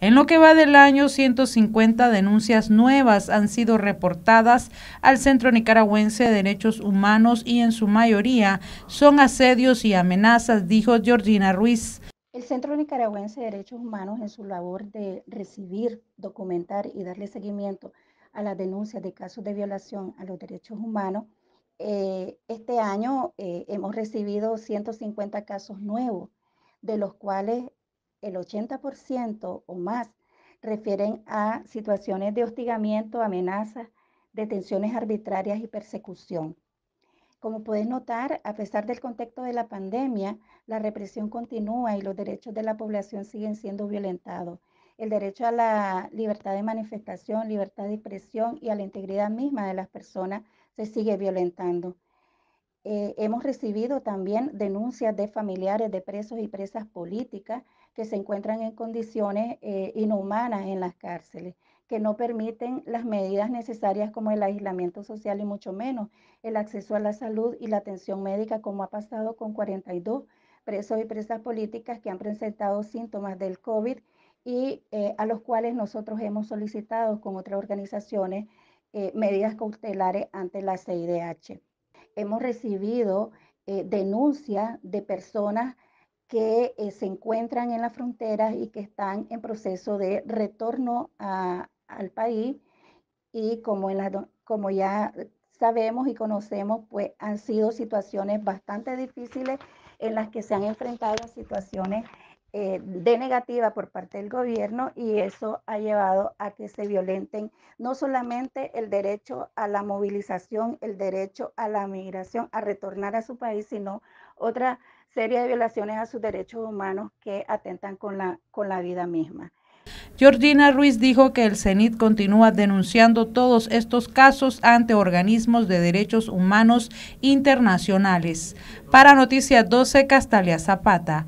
En lo que va del año, 150 denuncias nuevas han sido reportadas al Centro Nicaragüense de Derechos Humanos y en su mayoría son asedios y amenazas, dijo Georgina Ruiz. El Centro Nicaragüense de Derechos Humanos en su labor de recibir, documentar y darle seguimiento a las denuncias de casos de violación a los derechos humanos, eh, este año eh, hemos recibido 150 casos nuevos, de los cuales el 80% o más refieren a situaciones de hostigamiento, amenazas, detenciones arbitrarias y persecución. Como puedes notar, a pesar del contexto de la pandemia, la represión continúa y los derechos de la población siguen siendo violentados. El derecho a la libertad de manifestación, libertad de expresión y a la integridad misma de las personas se sigue violentando. Eh, hemos recibido también denuncias de familiares de presos y presas políticas que se encuentran en condiciones eh, inhumanas en las cárceles, que no permiten las medidas necesarias como el aislamiento social y mucho menos el acceso a la salud y la atención médica, como ha pasado con 42 presos y presas políticas que han presentado síntomas del COVID y eh, a los cuales nosotros hemos solicitado con otras organizaciones medidas cautelares ante la CIDH hemos recibido eh, denuncias de personas que eh, se encuentran en las fronteras y que están en proceso de retorno al país y como, en como ya sabemos y conocemos, pues han sido situaciones bastante difíciles en las que se han enfrentado situaciones eh, de negativa por parte del gobierno y eso ha llevado a que se violenten no solamente el derecho a la movilización, el derecho a la migración, a retornar a su país, sino otra serie de violaciones a sus derechos humanos que atentan con la, con la vida misma. Georgina Ruiz dijo que el CENIT continúa denunciando todos estos casos ante organismos de derechos humanos internacionales. Para Noticias 12, Castalia Zapata.